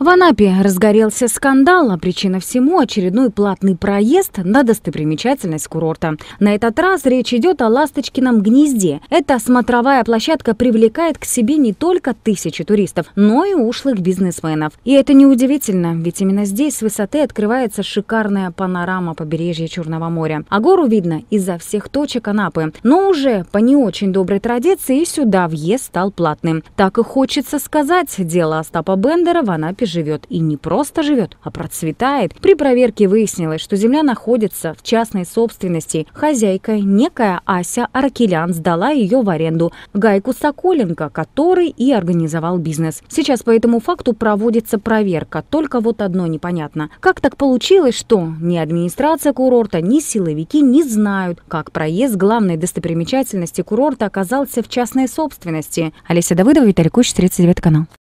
В Анапе разгорелся скандал, а причина всему – очередной платный проезд на достопримечательность курорта. На этот раз речь идет о Ласточкином гнезде. Эта смотровая площадка привлекает к себе не только тысячи туристов, но и ушлых бизнесменов. И это неудивительно, ведь именно здесь с высоты открывается шикарная панорама побережья Черного моря. А гору видно изо всех точек Анапы. Но уже по не очень доброй традиции сюда въезд стал платным. Так и хочется сказать, дело Остапа Бендера в Анапе живет, и не просто живет, а процветает. При проверке выяснилось, что земля находится в частной собственности. Хозяйка, некая Ася Аркелян, сдала ее в аренду Гайку Соколенко, который и организовал бизнес. Сейчас по этому факту проводится проверка, только вот одно непонятно. Как так получилось, что ни администрация курорта, ни силовики не знают, как проезд главной достопримечательности курорта оказался в частной собственности? Олеся Давыдова, Виталий Куч, 39 канал.